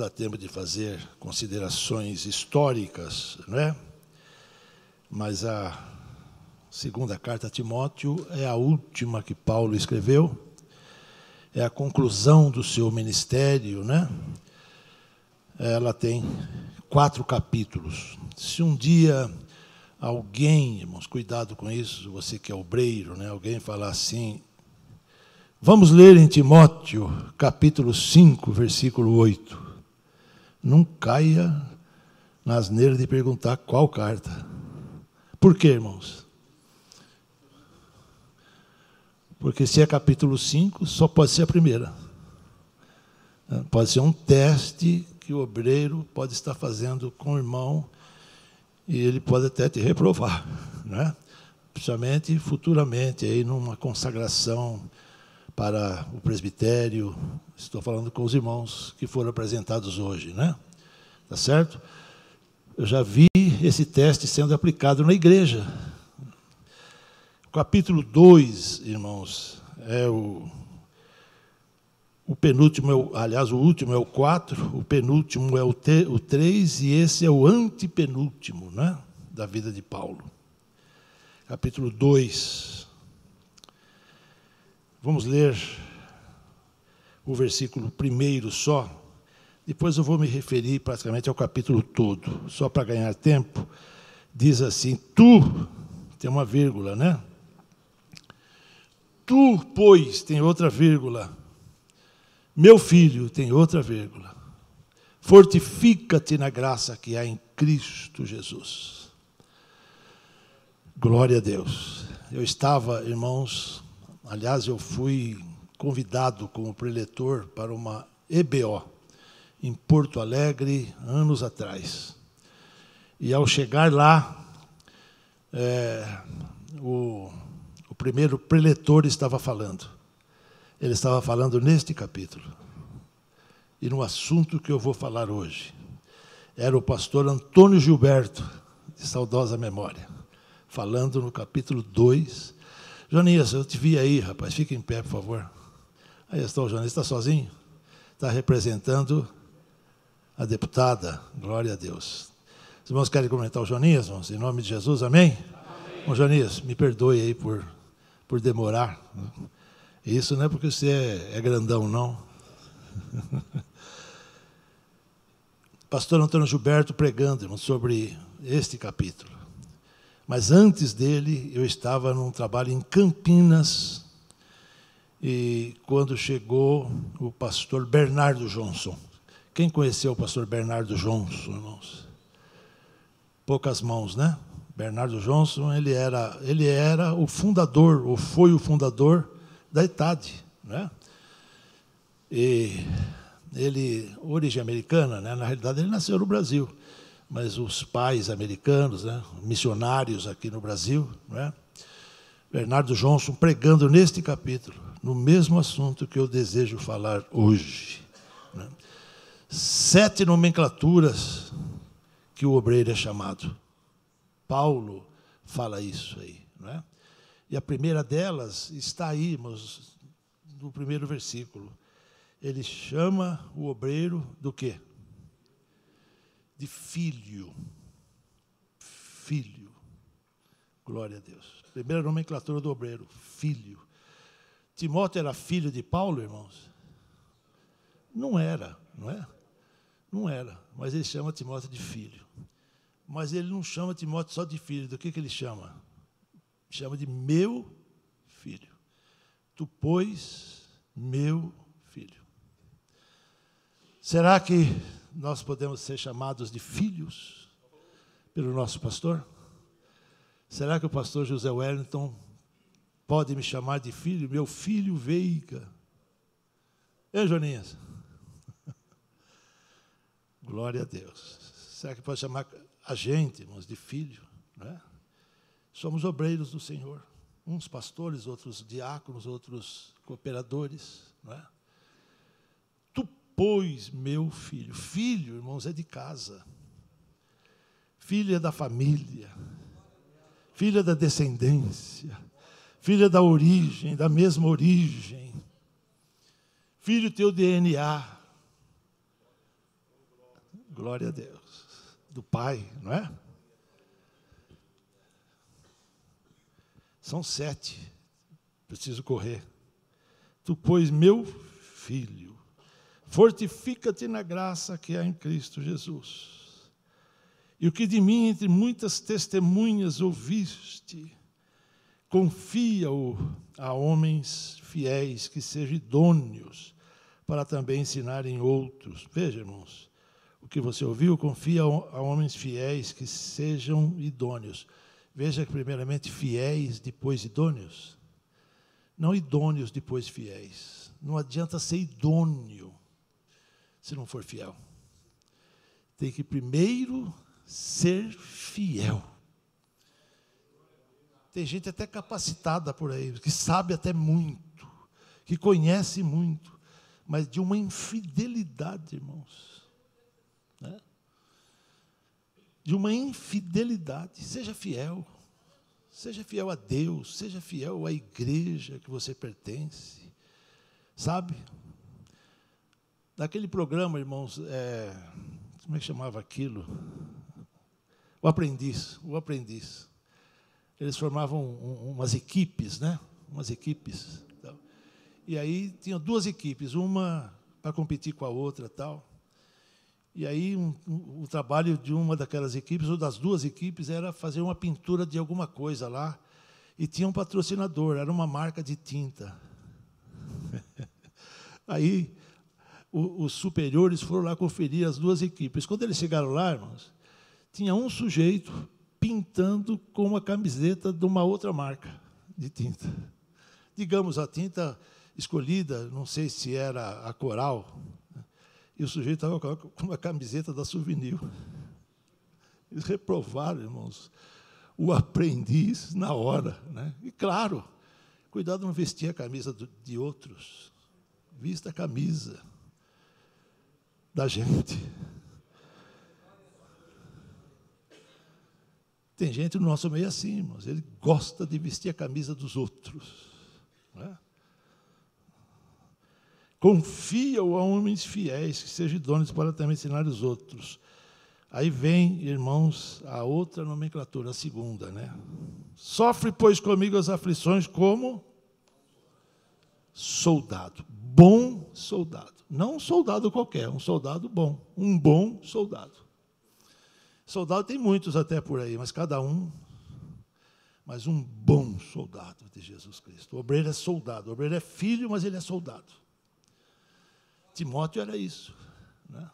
dá tempo de fazer considerações históricas, não é? Mas a segunda carta a Timóteo é a última que Paulo escreveu, é a conclusão do seu ministério, né? Ela tem quatro capítulos. Se um dia alguém, irmãos, cuidado com isso, você que é obreiro, né? Alguém falar assim, Vamos ler em Timóteo, capítulo 5, versículo 8 não caia na asneira de perguntar qual carta. Por quê, irmãos? Porque se é capítulo 5, só pode ser a primeira. Pode ser um teste que o obreiro pode estar fazendo com o irmão e ele pode até te reprovar, né? principalmente futuramente, aí numa consagração para o presbitério, estou falando com os irmãos que foram apresentados hoje, né? Tá certo? Eu já vi esse teste sendo aplicado na igreja. capítulo 2, irmãos, é o o penúltimo, é o, aliás, o último é o 4, o penúltimo é o 3 e esse é o antepenúltimo né, da vida de Paulo. Capítulo 2. Vamos ler o versículo primeiro só. Depois eu vou me referir praticamente ao capítulo todo, só para ganhar tempo. Diz assim: Tu, tem uma vírgula, né? Tu, pois, tem outra vírgula. Meu filho, tem outra vírgula. Fortifica-te na graça que há em Cristo Jesus. Glória a Deus. Eu estava, irmãos, Aliás, eu fui convidado como preletor para uma EBO em Porto Alegre, anos atrás. E ao chegar lá, é, o, o primeiro preletor estava falando. Ele estava falando neste capítulo e no assunto que eu vou falar hoje. Era o pastor Antônio Gilberto, de saudosa memória, falando no capítulo 2 Jonias, eu te vi aí, rapaz, fica em pé, por favor. Aí está o Jonias, está sozinho? Está representando a deputada, glória a Deus. Os irmãos querem comentar o Jonias, irmãos? Em nome de Jesus, amém? amém. Bom, Jonias, me perdoe aí por, por demorar. Isso não é porque você é, é grandão, não. Pastor Antônio Gilberto pregando, irmãos, sobre este capítulo. Mas antes dele, eu estava num trabalho em Campinas, e quando chegou o pastor Bernardo Johnson. Quem conheceu o pastor Bernardo Johnson, irmãos? Poucas mãos, né? Bernardo Johnson, ele era, ele era o fundador, ou foi o fundador da ITAD, né? E ele, origem americana, né? na realidade ele nasceu no Brasil mas os pais americanos, né, missionários aqui no Brasil, né, Bernardo Johnson pregando neste capítulo, no mesmo assunto que eu desejo falar hoje. Né, sete nomenclaturas que o obreiro é chamado. Paulo fala isso aí. Né? E a primeira delas está aí, irmãos, no primeiro versículo. Ele chama o obreiro do quê? de filho. Filho. Glória a Deus. Primeira nomenclatura do obreiro, filho. Timóteo era filho de Paulo, irmãos? Não era, não é? Não era, mas ele chama Timóteo de filho. Mas ele não chama Timóteo só de filho, do que, que ele chama? Chama de meu filho. Tu, pois, meu filho. Será que nós podemos ser chamados de filhos pelo nosso pastor? Será que o pastor José Wellington pode me chamar de filho? Meu filho Veiga. Ei, Joninhas. Glória a Deus. Será que pode chamar a gente, irmãos, de filho? é Somos obreiros do Senhor. Uns pastores, outros diáconos, outros cooperadores. Não é? Pois, meu filho, filho, irmãos, é de casa, filha da família, filha da descendência, filha da origem, da mesma origem, filho teu DNA. Glória a Deus, do Pai, não é? São sete, preciso correr. Tu, pois, meu filho, Fortifica-te na graça que há em Cristo Jesus. E o que de mim, entre muitas testemunhas, ouviste, confia-o a homens fiéis que sejam idôneos para também ensinarem outros. Veja, irmãos, o que você ouviu, confia a homens fiéis que sejam idôneos. Veja que, primeiramente, fiéis, depois idôneos. Não idôneos, depois fiéis. Não adianta ser idôneo se não for fiel. Tem que primeiro ser fiel. Tem gente até capacitada por aí, que sabe até muito, que conhece muito, mas de uma infidelidade, irmãos. Né? De uma infidelidade. Seja fiel. Seja fiel a Deus, seja fiel à igreja que você pertence. Sabe? daquele programa, irmãos, é, como é que chamava aquilo? O aprendiz, o aprendiz. Eles formavam um, umas equipes, né? Umas equipes. Tal. E aí tinham duas equipes, uma para competir com a outra, tal. E aí um, um, o trabalho de uma daquelas equipes ou das duas equipes era fazer uma pintura de alguma coisa lá. E tinha um patrocinador, era uma marca de tinta. aí o, os superiores foram lá conferir as duas equipes. Quando eles chegaram lá, irmãos, tinha um sujeito pintando com uma camiseta de uma outra marca de tinta. Digamos, a tinta escolhida, não sei se era a coral, né? e o sujeito estava com uma camiseta da Souvenir. Eles reprovaram, irmãos, o aprendiz na hora. Né? E, claro, cuidado não vestir a camisa de outros. Vista a camisa da gente. Tem gente no nosso meio assim, irmãos. Ele gosta de vestir a camisa dos outros. É? Né? Confia-o a homens fiéis, que sejam idôneos para também ensinar os outros. Aí vem, irmãos, a outra nomenclatura, a segunda, né? Sofre, pois, comigo as aflições como soldado, bom soldado. Não um soldado qualquer, um soldado bom, um bom soldado. Soldado tem muitos até por aí, mas cada um, mas um bom soldado de Jesus Cristo. O obreiro é soldado, o obreiro é filho, mas ele é soldado. Timóteo era isso. Né?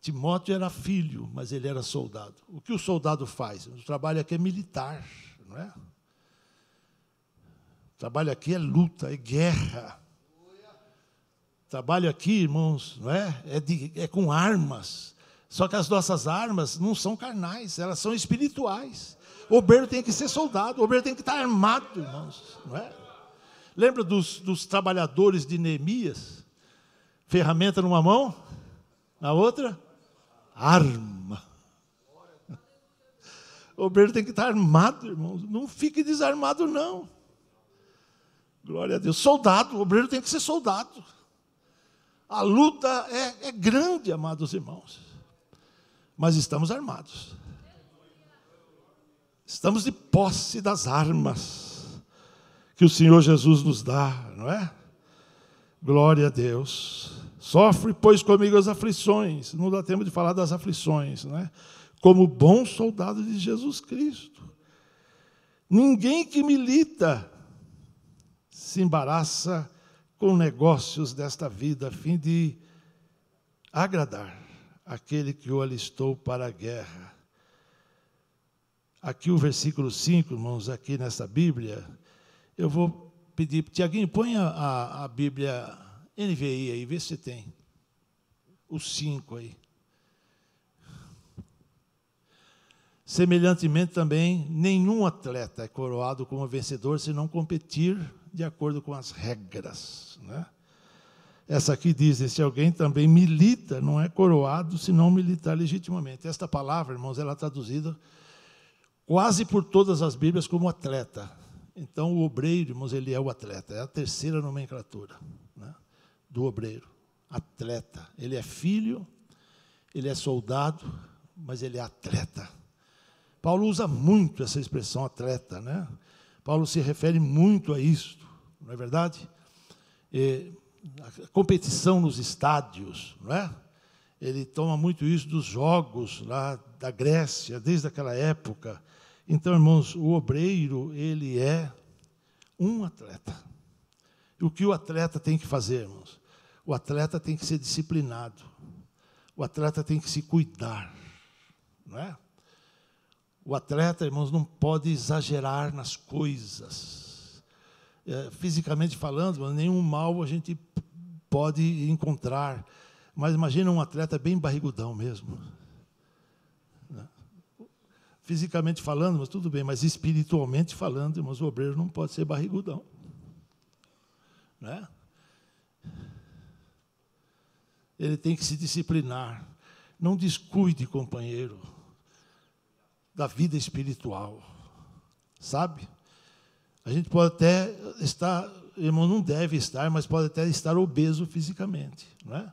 Timóteo era filho, mas ele era soldado. O que o soldado faz? O trabalho aqui é militar, não é? O trabalho aqui é luta, é guerra. Trabalho aqui, irmãos, não é? É, de, é com armas. Só que as nossas armas não são carnais, elas são espirituais. O obreiro tem que ser soldado, o obreiro tem que estar armado, irmãos, não é? Lembra dos, dos trabalhadores de Neemias? Ferramenta numa mão, na outra, arma. O obreiro tem que estar armado, irmãos. Não fique desarmado, não. Glória a Deus. Soldado, o obreiro tem que ser soldado. A luta é, é grande, amados irmãos. Mas estamos armados. Estamos de posse das armas que o Senhor Jesus nos dá, não é? Glória a Deus. Sofre, pois, comigo as aflições. Não dá tempo de falar das aflições, não é? Como bom soldado de Jesus Cristo. Ninguém que milita se embaraça com negócios desta vida, a fim de agradar aquele que o alistou para a guerra. Aqui o versículo 5, irmãos, aqui nessa Bíblia, eu vou pedir, Tiaguinho, põe a, a, a Bíblia NVI aí, vê se tem. O 5 aí. Semelhantemente também, nenhum atleta é coroado como vencedor se não competir de acordo com as regras né? Essa aqui diz: se alguém também milita, não é coroado se não militar legitimamente. Esta palavra, irmãos, ela é traduzida quase por todas as Bíblias como atleta. Então, o obreiro, irmãos, ele é o atleta, é a terceira nomenclatura né, do obreiro. Atleta. Ele é filho, ele é soldado, mas ele é atleta. Paulo usa muito essa expressão atleta, né? Paulo se refere muito a isso, não é verdade? a competição nos estádios, não é? Ele toma muito isso dos jogos lá da Grécia, desde aquela época. Então, irmãos, o obreiro, ele é um atleta. E o que o atleta tem que fazer, irmãos? O atleta tem que ser disciplinado. O atleta tem que se cuidar, não é? O atleta, irmãos, não pode exagerar nas coisas é, fisicamente falando, mas nenhum mal a gente pode encontrar. Mas imagina um atleta bem barrigudão mesmo. Né? Fisicamente falando, mas tudo bem, mas espiritualmente falando, irmãos, o obreiro não pode ser barrigudão. Né? Ele tem que se disciplinar. Não descuide, companheiro, da vida espiritual. Sabe? A gente pode até estar, irmão, não deve estar, mas pode até estar obeso fisicamente, não é?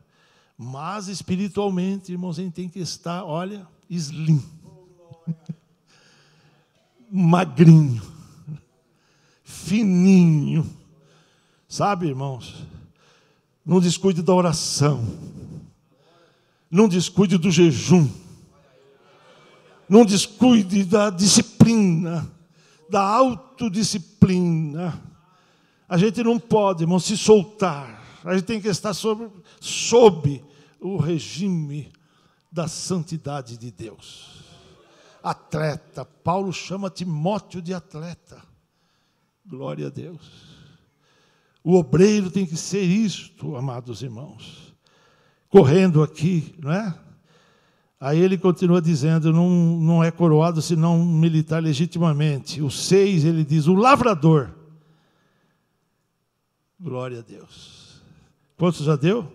Mas espiritualmente, irmãos, a gente tem que estar, olha, slim. Magrinho. Fininho. Sabe, irmãos? Não descuide da oração. Não descuide do jejum. Não descuide da disciplina, da autodisciplina né? A gente não pode, irmão, se soltar. A gente tem que estar sob, sob o regime da santidade de Deus. Atleta, Paulo chama Timóteo de atleta. Glória a Deus. O obreiro tem que ser isto, amados irmãos. Correndo aqui, não é? Aí ele continua dizendo: não, não é coroado senão militar legitimamente. O seis, ele diz: o lavrador. Glória a Deus. Quantos já deu?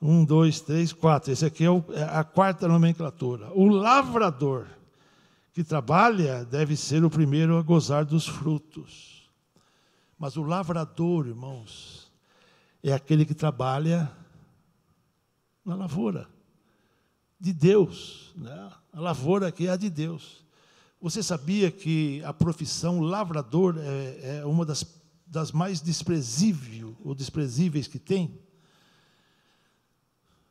Um, dois, três, quatro. Esse aqui é, o, é a quarta nomenclatura. O lavrador que trabalha deve ser o primeiro a gozar dos frutos. Mas o lavrador, irmãos, é aquele que trabalha na lavoura de Deus, né? a lavoura que é a de Deus. Você sabia que a profissão lavrador é, é uma das, das mais desprezível ou desprezíveis que tem?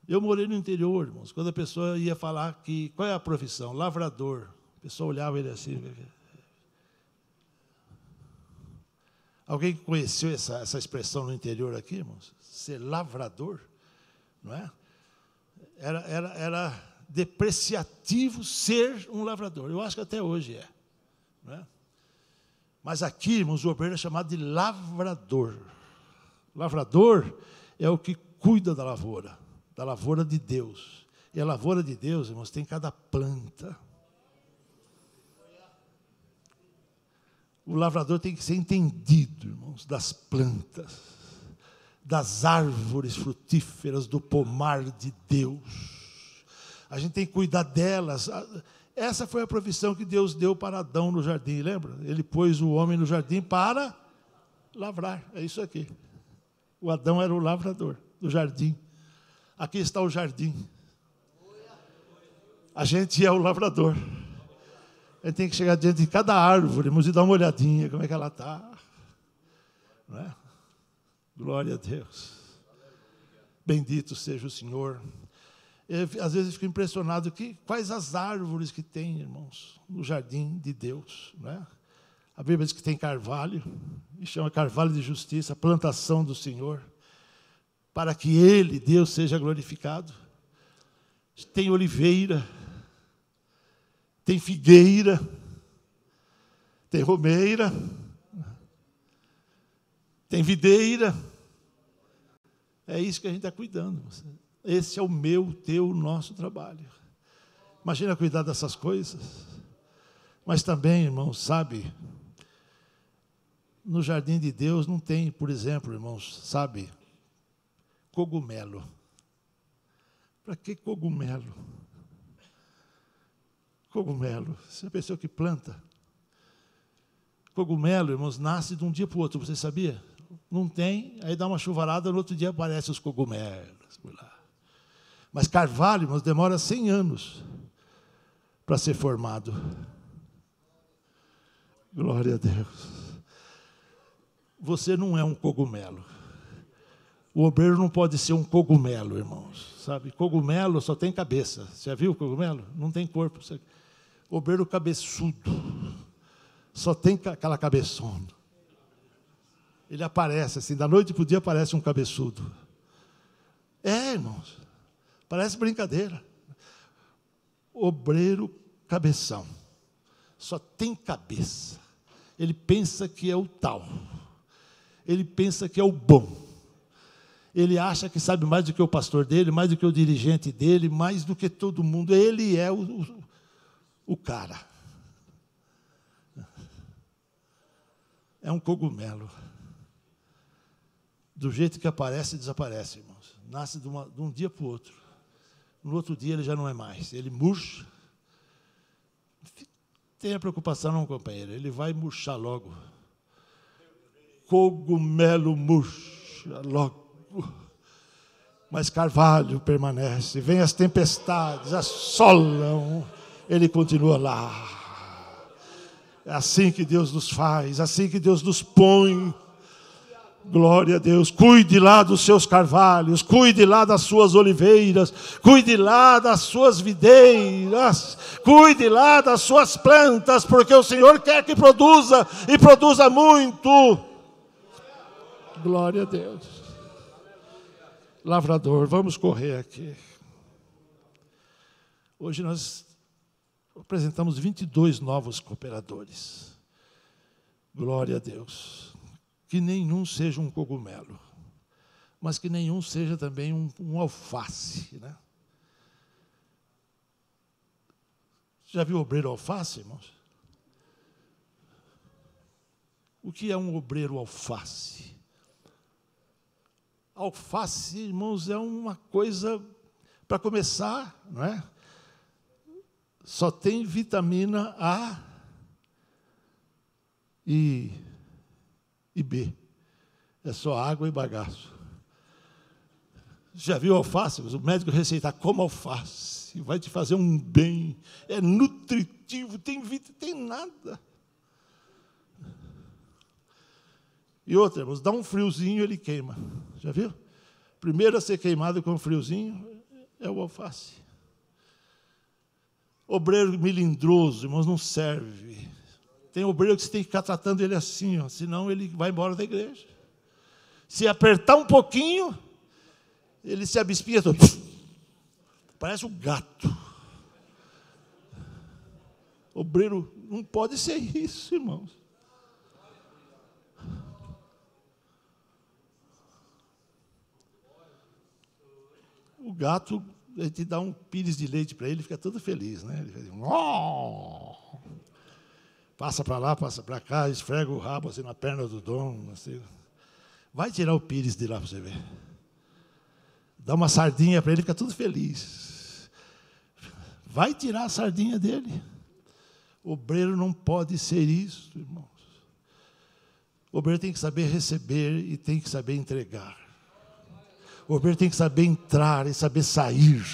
Eu morei no interior, irmãos. Quando a pessoa ia falar que qual é a profissão, lavrador, a pessoa olhava ele assim. Alguém conheceu essa, essa expressão no interior aqui, irmãos? Ser lavrador, não é? era, era, era depreciativo ser um lavrador. Eu acho que até hoje é. Né? Mas aqui, irmãos, o obreiro é chamado de lavrador. Lavrador é o que cuida da lavoura, da lavoura de Deus. E a lavoura de Deus, irmãos, tem cada planta. O lavrador tem que ser entendido, irmãos, das plantas das árvores frutíferas do pomar de Deus. A gente tem que cuidar delas. Essa foi a provisão que Deus deu para Adão no jardim, lembra? Ele pôs o homem no jardim para lavrar. É isso aqui. O Adão era o lavrador do jardim. Aqui está o jardim. A gente é o lavrador. A gente tem que chegar diante de cada árvore, e dar uma olhadinha, como é que ela está. Não é? Glória a Deus. Bendito seja o Senhor. Eu, às vezes eu fico impressionado que quais as árvores que tem, irmãos, no jardim de Deus, né? A Bíblia diz que tem carvalho, e chama carvalho de justiça, plantação do Senhor, para que ele, Deus, seja glorificado. Tem oliveira, tem figueira, tem romeira, tem videira, é isso que a gente está cuidando. Esse é o meu, teu, nosso trabalho. Imagina cuidar dessas coisas. Mas também, irmãos, sabe, no jardim de Deus não tem, por exemplo, irmãos, sabe, cogumelo. Para que cogumelo? Cogumelo. Você pensou que planta? Cogumelo, irmãos, nasce de um dia para o outro, você sabia? não tem, aí dá uma chuvarada, no outro dia aparecem os cogumelos por lá. Mas carvalho, mas demora 100 anos para ser formado. Glória a Deus. Você não é um cogumelo. O obreiro não pode ser um cogumelo, irmãos. Sabe? Cogumelo só tem cabeça. Você já viu o cogumelo? Não tem corpo. Obreiro cabeçudo. Só tem aquela cabeçona ele aparece assim, da noite para o dia aparece um cabeçudo. É, irmãos, parece brincadeira. Obreiro cabeção, só tem cabeça. Ele pensa que é o tal, ele pensa que é o bom. Ele acha que sabe mais do que o pastor dele, mais do que o dirigente dele, mais do que todo mundo. Ele é o, o, o cara. É um cogumelo do jeito que aparece, desaparece, irmãos. Nasce de, uma, de um dia para o outro. No outro dia ele já não é mais. Ele murcha. Tenha preocupação, não, companheiro. Ele vai murchar logo. Cogumelo murcha logo. Mas carvalho permanece. Vem as tempestades, assolam. Ele continua lá. É assim que Deus nos faz, é assim que Deus nos põe Glória a Deus. Cuide lá dos seus carvalhos, cuide lá das suas oliveiras, cuide lá das suas videiras, cuide lá das suas plantas, porque o Senhor quer que produza e produza muito. Glória a Deus. Lavrador, vamos correr aqui. Hoje nós apresentamos 22 novos cooperadores. Glória a Deus que nenhum seja um cogumelo, mas que nenhum seja também um, um alface. Né? Já viu obreiro alface, irmãos? O que é um obreiro alface? Alface, irmãos, é uma coisa, para começar, não é? Só tem vitamina A e e B. É só água e bagaço. Já viu alface? O médico receitar como alface, vai te fazer um bem, é nutritivo, tem vida, tem nada. E outra, irmãos, dá um friozinho ele queima. Já viu? Primeiro a ser queimado com friozinho é o alface. Obreiro milindroso irmãos, não serve. Tem obreiro que você tem que ficar tratando ele assim, ó, senão ele vai embora da igreja. Se apertar um pouquinho, ele se abspia todo. Parece um gato. Obreiro, não pode ser isso, irmãos. O gato, a gente dá um pires de leite para ele, fica todo feliz, né? Ele fica assim, oh! passa para lá, passa para cá, esfrega o rabo assim na perna do dono. Assim. Vai tirar o pires de lá para você ver. Dá uma sardinha para ele, fica tudo feliz. Vai tirar a sardinha dele. obreiro não pode ser isso, irmãos. obreiro tem que saber receber e tem que saber entregar. obreiro tem que saber entrar e saber sair.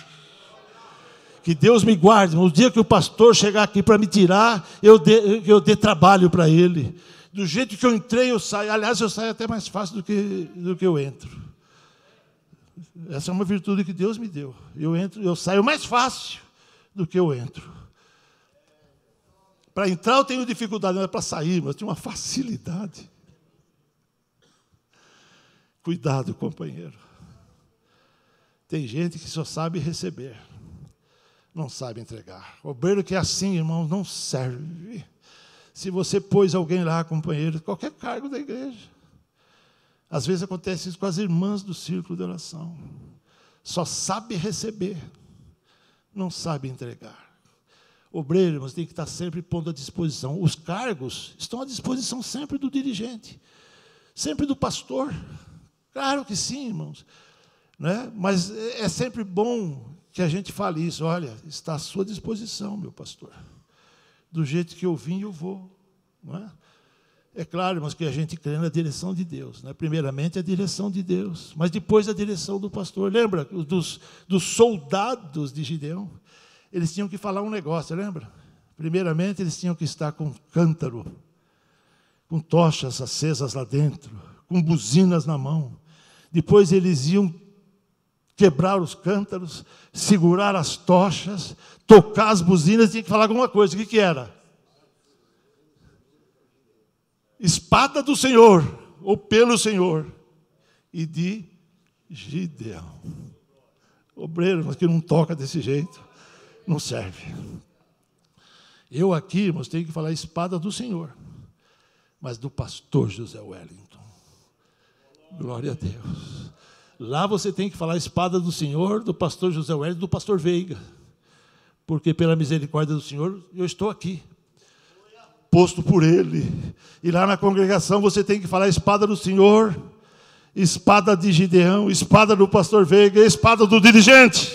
Que Deus me guarde. No dia que o pastor chegar aqui para me tirar, eu dê, eu dê trabalho para ele. Do jeito que eu entrei, eu saio. Aliás, eu saio até mais fácil do que, do que eu entro. Essa é uma virtude que Deus me deu. Eu entro, eu saio mais fácil do que eu entro. Para entrar eu tenho dificuldade, não é para sair, mas eu tenho uma facilidade. Cuidado, companheiro. Tem gente que só sabe receber não sabe entregar. O obreiro que é assim, irmãos, não serve. Se você pôs alguém lá, companheiro, qualquer cargo da igreja. Às vezes acontece isso com as irmãs do círculo de oração. Só sabe receber, não sabe entregar. Obreiro, irmãos, tem que estar sempre pondo à disposição. Os cargos estão à disposição sempre do dirigente, sempre do pastor. Claro que sim, irmãos. Né? Mas é, é sempre bom que a gente fale isso, olha, está à sua disposição, meu pastor. Do jeito que eu vim, eu vou. Não é? É claro, mas que a gente crê na direção de Deus. é? Primeiramente, a direção de Deus, mas depois a direção do pastor. Lembra dos, dos soldados de Gideão? Eles tinham que falar um negócio, lembra? Primeiramente, eles tinham que estar com cântaro, com tochas acesas lá dentro, com buzinas na mão. Depois, eles iam quebrar os cântaros, segurar as tochas, tocar as buzinas, tinha que falar alguma coisa. O que, que era? Espada do Senhor, ou pelo Senhor, e de Gideão. Obreiro, mas que não toca desse jeito, não serve. Eu aqui, irmãos, tenho que falar espada do Senhor, mas do pastor José Wellington. Glória a Deus. Lá você tem que falar espada do Senhor, do pastor José Welles, do pastor Veiga. Porque pela misericórdia do Senhor, eu estou aqui, posto por ele. E lá na congregação você tem que falar espada do Senhor, espada de Gideão, espada do pastor Veiga, espada do dirigente.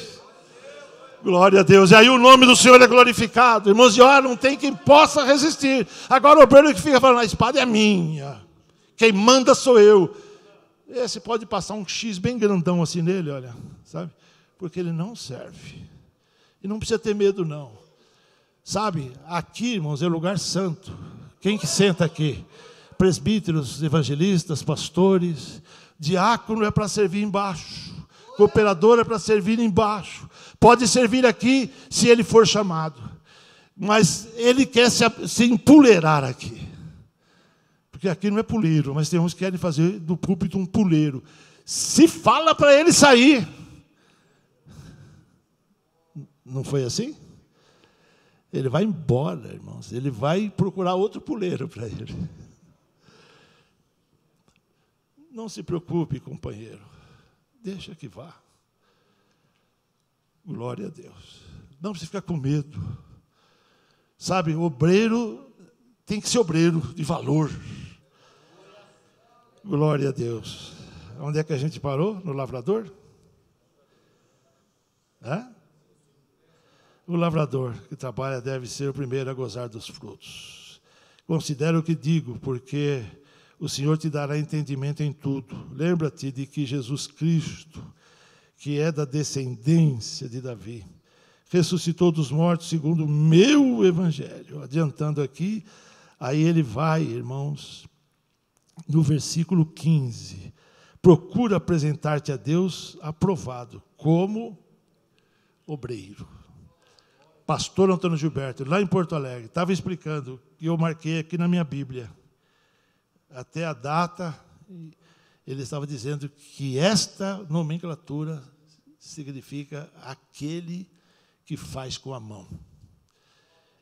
Glória a Deus. E aí o nome do Senhor é glorificado. Irmãos, e ó, não tem quem possa resistir. Agora o obreiro que fica falando, a espada é minha. Quem manda sou eu. É, você pode passar um X bem grandão assim nele, olha, sabe? Porque ele não serve. E não precisa ter medo, não. Sabe, aqui, irmãos, é lugar santo. Quem que senta aqui? Presbíteros, evangelistas, pastores. Diácono é para servir embaixo. Cooperador é para servir embaixo. Pode servir aqui se ele for chamado. Mas ele quer se, se empoleirar aqui. Porque aqui não é puleiro, mas tem uns que querem fazer do púlpito um puleiro. Se fala para ele sair. Não foi assim? Ele vai embora, irmãos. Ele vai procurar outro puleiro para ele. Não se preocupe, companheiro. Deixa que vá. Glória a Deus. Não precisa ficar com medo. Sabe, obreiro tem que ser obreiro de valor. Glória a Deus. Onde é que a gente parou? No lavrador? Hã? O lavrador que trabalha deve ser o primeiro a gozar dos frutos. Considera o que digo, porque o Senhor te dará entendimento em tudo. Lembra-te de que Jesus Cristo, que é da descendência de Davi, ressuscitou dos mortos segundo o meu evangelho. Adiantando aqui, aí ele vai, irmãos, no versículo 15. Procura apresentar-te a Deus aprovado, como obreiro. Pastor Antônio Gilberto, lá em Porto Alegre, estava explicando, e eu marquei aqui na minha Bíblia, até a data, ele estava dizendo que esta nomenclatura significa aquele que faz com a mão.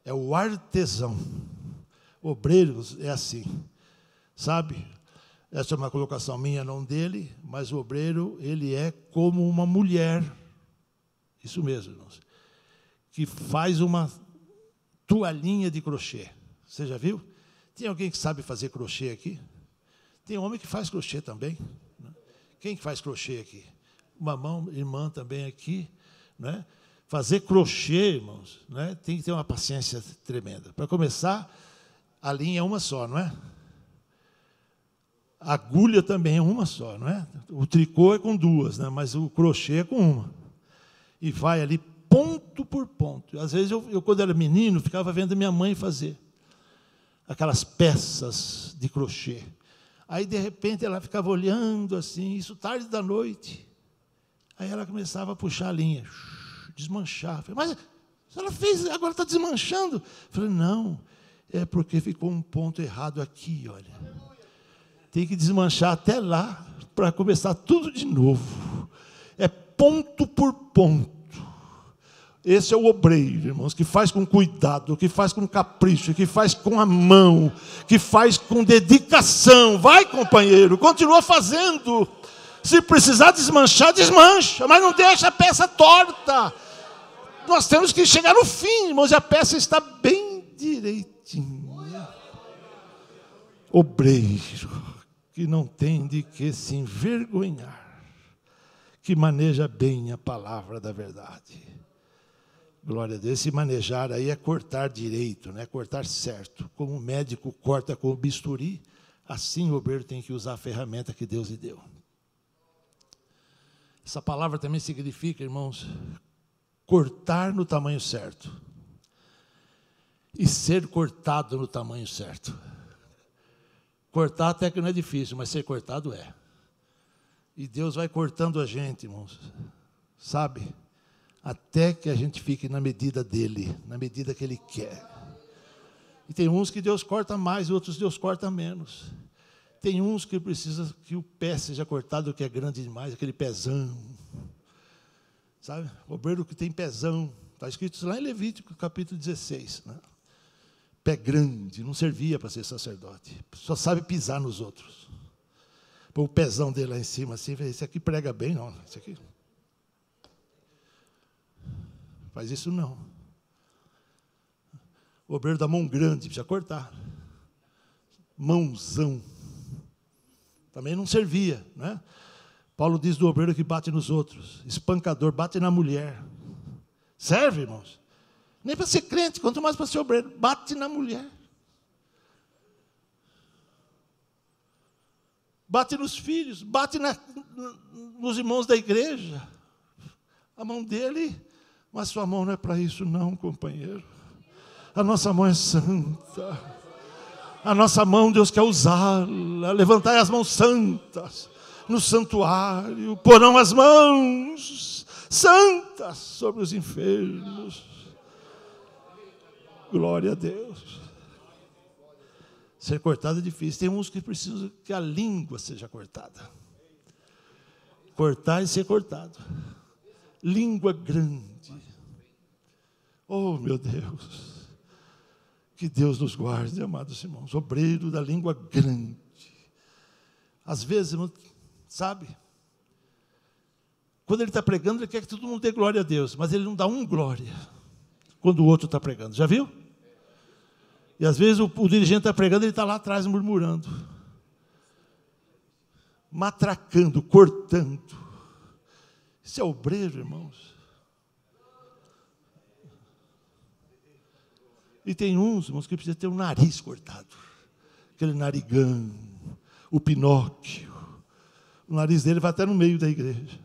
É o artesão. Obreiros é assim. Sabe? Essa é uma colocação minha, não dele, mas o obreiro, ele é como uma mulher. Isso mesmo, irmãos. Que faz uma toalhinha de crochê. Você já viu? Tem alguém que sabe fazer crochê aqui? Tem homem que faz crochê também. Né? Quem que faz crochê aqui? mão irmã também aqui. Né? Fazer crochê, irmãos, né? tem que ter uma paciência tremenda. Para começar, a linha é uma só, não é? agulha também é uma só, não é? O tricô é com duas, né? mas o crochê é com uma. E vai ali ponto por ponto. Às vezes, eu, eu quando era menino, ficava vendo minha mãe fazer aquelas peças de crochê. Aí, de repente, ela ficava olhando assim, isso tarde da noite. Aí ela começava a puxar a linha, desmanchar. Falei, mas ela fez, agora está desmanchando. Eu falei, não, é porque ficou um ponto errado aqui, olha tem que desmanchar até lá para começar tudo de novo. É ponto por ponto. Esse é o obreiro, irmãos, que faz com cuidado, que faz com capricho, que faz com a mão, que faz com dedicação. Vai, companheiro, continua fazendo. Se precisar desmanchar, desmancha, mas não deixa a peça torta. Nós temos que chegar no fim, irmãos, e a peça está bem direitinha. Obreiro que não tem de que se envergonhar, que maneja bem a palavra da verdade. Glória a Deus. Esse manejar aí é cortar direito, né? cortar certo. Como o médico corta com o bisturi, assim o obreiro tem que usar a ferramenta que Deus lhe deu. Essa palavra também significa, irmãos, cortar no tamanho certo e ser cortado no tamanho certo. Cortar até que não é difícil, mas ser cortado é. E Deus vai cortando a gente, irmãos. Sabe? Até que a gente fique na medida dele, na medida que ele quer. E tem uns que Deus corta mais e outros Deus corta menos. Tem uns que precisa que o pé seja cortado, que é grande demais, aquele pezão. Sabe? O Obreiro que tem pezão. Está escrito isso lá em Levítico, capítulo 16. Né? pé grande, não servia para ser sacerdote, só sabe pisar nos outros. Pôr o pezão dele lá em cima, assim, esse aqui prega bem, não, esse aqui. Faz isso não. O obreiro da mão grande, precisa cortar. Mãozão. Também não servia, né? Paulo diz do obreiro que bate nos outros, espancador, bate na mulher. Serve, irmãos? Nem para ser crente, quanto mais para ser obreiro. Bate na mulher. Bate nos filhos, bate na, nos irmãos da igreja. A mão dele, mas sua mão não é para isso, não, companheiro. A nossa mão é santa. A nossa mão, Deus quer usá-la. Levantai as mãos santas no santuário. Porão as mãos santas sobre os enfermos. Glória a Deus. Ser cortado é difícil. Tem uns que precisam que a língua seja cortada. Cortar e ser cortado. Língua grande. Oh, meu Deus. Que Deus nos guarde, amados irmãos. Obreiro da língua grande. Às vezes, sabe? Quando ele está pregando, ele quer que todo mundo dê glória a Deus, mas ele não dá um glória quando o outro está pregando. Já viu? E às vezes o, o dirigente está pregando, ele está lá atrás murmurando, matracando, cortando. Isso é obreiro, irmãos. E tem uns, irmãos, que precisa ter o um nariz cortado. Aquele narigão, o Pinóquio. O nariz dele vai até no meio da igreja.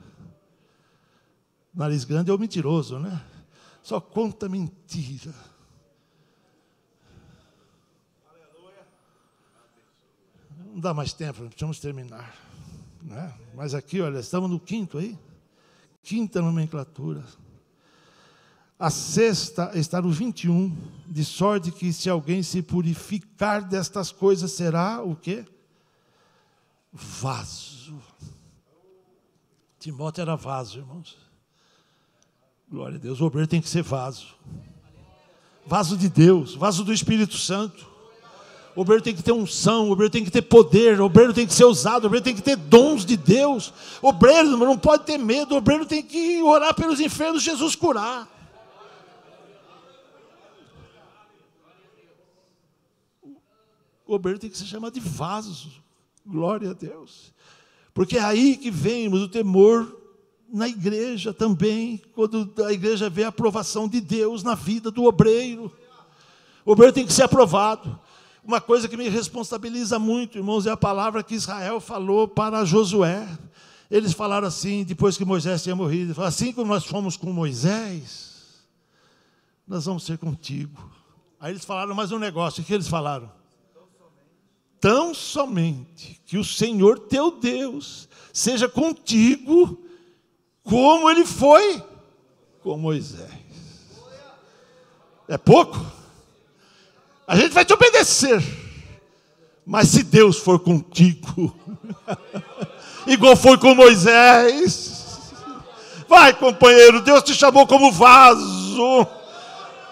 O nariz grande é o mentiroso, né? Só conta mentira. não dá mais tempo, precisamos terminar. Né? Mas aqui, olha, estamos no quinto aí. Quinta nomenclatura. A sexta está no 21, de sorte que se alguém se purificar destas coisas, será o quê? Vaso. Timóteo era vaso, irmãos. Glória a Deus, o obreiro tem que ser vaso. Vaso de Deus, vaso do Espírito Santo. O obreiro tem que ter unção, o obreiro tem que ter poder, o obreiro tem que ser usado, o obreiro tem que ter dons de Deus. O obreiro não pode ter medo, o obreiro tem que orar pelos enfermos, Jesus curar. O obreiro tem que se chamar de vaso. Glória a Deus. Porque é aí que vem o temor na igreja também, quando a igreja vê a aprovação de Deus na vida do obreiro. O obreiro tem que ser aprovado. Uma coisa que me responsabiliza muito, irmãos, é a palavra que Israel falou para Josué. Eles falaram assim, depois que Moisés tinha morrido: assim como nós fomos com Moisés, nós vamos ser contigo. Aí eles falaram mais um negócio: o que eles falaram? Tão somente, Tão somente que o Senhor teu Deus seja contigo, como ele foi com Moisés. É pouco? A gente vai te obedecer. Mas se Deus for contigo, igual foi com Moisés, vai companheiro, Deus te chamou como vaso.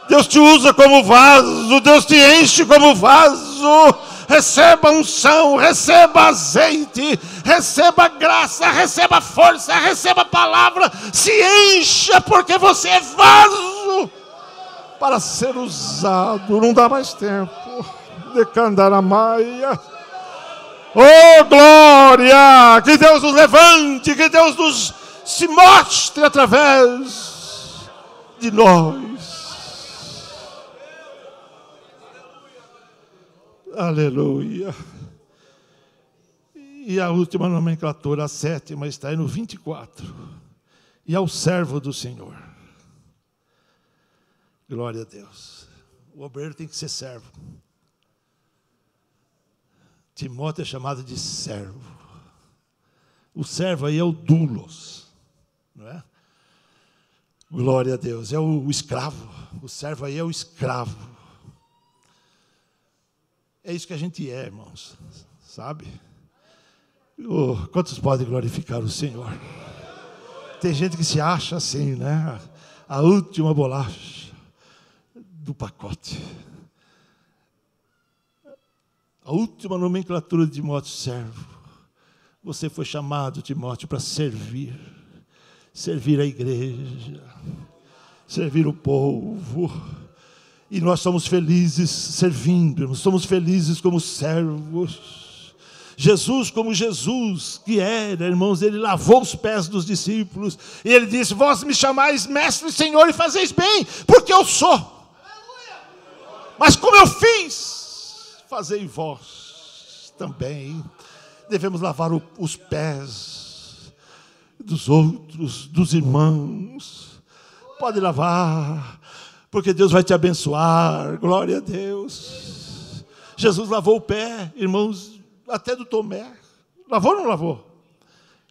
Deus te usa como vaso, Deus te enche como vaso. Receba unção, receba azeite, receba graça, receba força, receba palavra. Se encha porque você é vaso para ser usado. Não dá mais tempo. De a Maia. Oh, glória! Que Deus nos levante, que Deus nos se mostre através de nós. Aleluia. E a última nomenclatura, a sétima, está aí no 24. E ao servo do Senhor. Glória a Deus. O obreiro tem que ser servo. Timóteo é chamado de servo. O servo aí é o dulos, não é? Glória a Deus, é o, o escravo. O servo aí é o escravo. É isso que a gente é, irmãos, sabe? Oh, quantos podem glorificar o Senhor? Tem gente que se acha assim, né? A última bolacha do pacote. A última nomenclatura de Timóteo, servo. Você foi chamado, Timóteo, para servir. Servir a igreja. Servir o povo. E nós somos felizes servindo, nós somos felizes como servos. Jesus, como Jesus que era, irmãos, ele lavou os pés dos discípulos e ele disse: Vós me chamais mestre, senhor, e fazeis bem, porque eu sou. Mas como eu fiz, fazei vós também. Devemos lavar o, os pés dos outros, dos irmãos. Pode lavar, porque Deus vai te abençoar. Glória a Deus. Jesus lavou o pé, irmãos, até do Tomé. Lavou ou não lavou?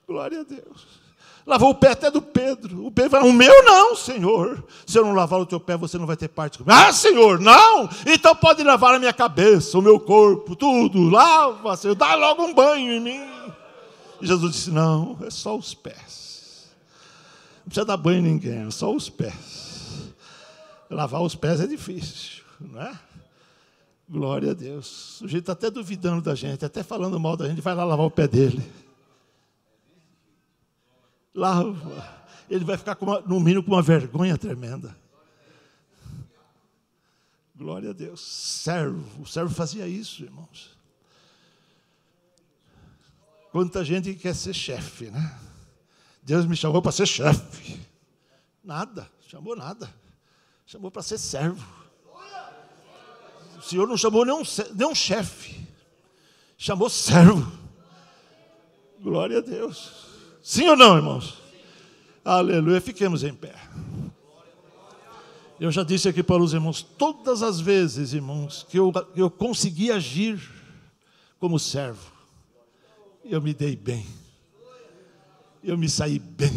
Glória a Deus. Lavou o pé até do Pedro. O Pedro falou: O meu não, Senhor. Se eu não lavar o teu pé, você não vai ter parte comigo. Ah, Senhor, não! Então pode lavar a minha cabeça, o meu corpo, tudo. Lava, Senhor. Dá logo um banho em mim. E Jesus disse: Não, é só os pés. Não precisa dar banho em ninguém, é só os pés. Lavar os pés é difícil, não é? Glória a Deus. O jeito está até duvidando da gente, até falando mal da gente. Vai lá lavar o pé dele. Lá ele vai ficar, uma, no mínimo, com uma vergonha tremenda. Glória a Deus. Servo. O servo fazia isso, irmãos. Quanta gente quer ser chefe, né? Deus me chamou para ser chefe. Nada, chamou nada. Chamou para ser servo. O Senhor não chamou nenhum, nenhum chefe. Chamou servo. Glória a Deus. Sim ou não, irmãos? Aleluia. Fiquemos em pé. Eu já disse aqui para os irmãos, todas as vezes, irmãos, que eu, eu consegui agir como servo, eu me dei bem. Eu me saí bem.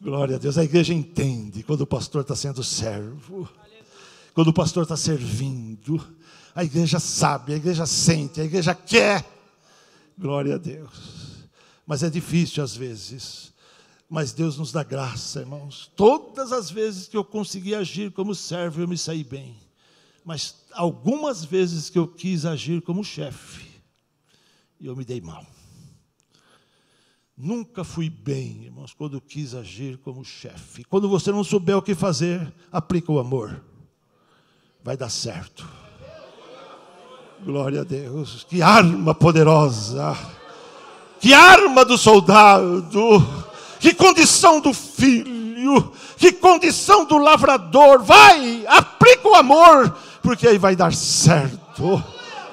Glória a Deus. A igreja entende quando o pastor está sendo servo, quando o pastor está servindo. A igreja sabe, a igreja sente, a igreja quer. Glória a Deus mas é difícil às vezes. Mas Deus nos dá graça, irmãos. Todas as vezes que eu consegui agir como servo, eu me saí bem. Mas algumas vezes que eu quis agir como chefe, eu me dei mal. Nunca fui bem, irmãos, quando quis agir como chefe. Quando você não souber o que fazer, aplica o amor. Vai dar certo. Glória a Deus. Que arma poderosa! que arma do soldado, que condição do filho, que condição do lavrador. Vai, aplica o amor, porque aí vai dar certo.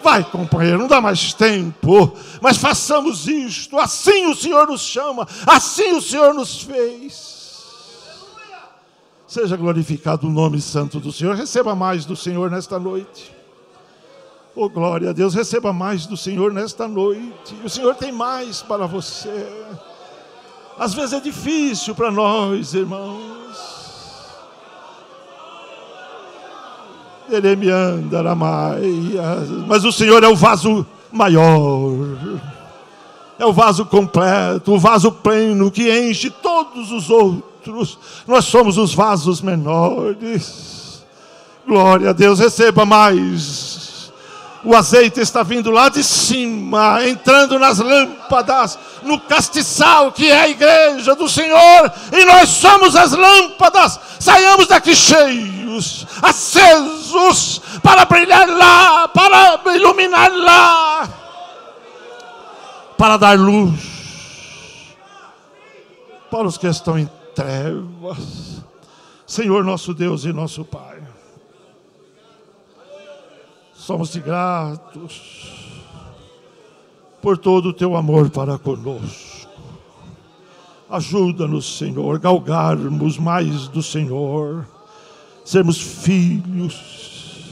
Vai, companheiro, não dá mais tempo, mas façamos isto. Assim o Senhor nos chama, assim o Senhor nos fez. Seja glorificado o nome santo do Senhor. Receba mais do Senhor nesta noite. Oh, glória a Deus, receba mais do Senhor nesta noite. O Senhor tem mais para você. Às vezes é difícil para nós, irmãos. Ele me andará mais. Mas o Senhor é o vaso maior. É o vaso completo, o vaso pleno que enche todos os outros. Nós somos os vasos menores. Glória a Deus, receba mais o azeite está vindo lá de cima, entrando nas lâmpadas, no castiçal que é a igreja do Senhor, e nós somos as lâmpadas. Saiamos daqui cheios, acesos, para brilhar lá, para iluminar lá, para dar luz para os que estão em trevas. Senhor nosso Deus e nosso Pai. Somos gratos por todo o teu amor para conosco. Ajuda-nos, Senhor, galgarmos mais do Senhor, sermos filhos,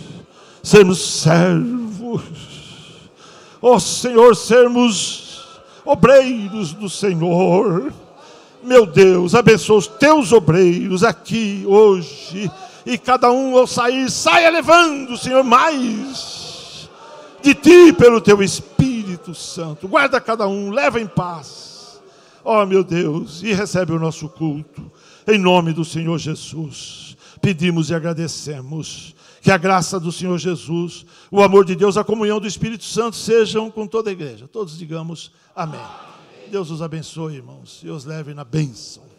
sermos servos. Ó oh, Senhor, sermos obreiros do Senhor. Meu Deus, abençoa os teus obreiros aqui hoje e cada um ao sair, saia levando, Senhor, mais de ti pelo teu Espírito Santo. Guarda cada um, leva em paz. Ó oh, meu Deus, e recebe o nosso culto, em nome do Senhor Jesus. Pedimos e agradecemos. Que a graça do Senhor Jesus, o amor de Deus, a comunhão do Espírito Santo sejam com toda a igreja. Todos digamos amém. amém. Deus os abençoe, irmãos, e os leve na bênção.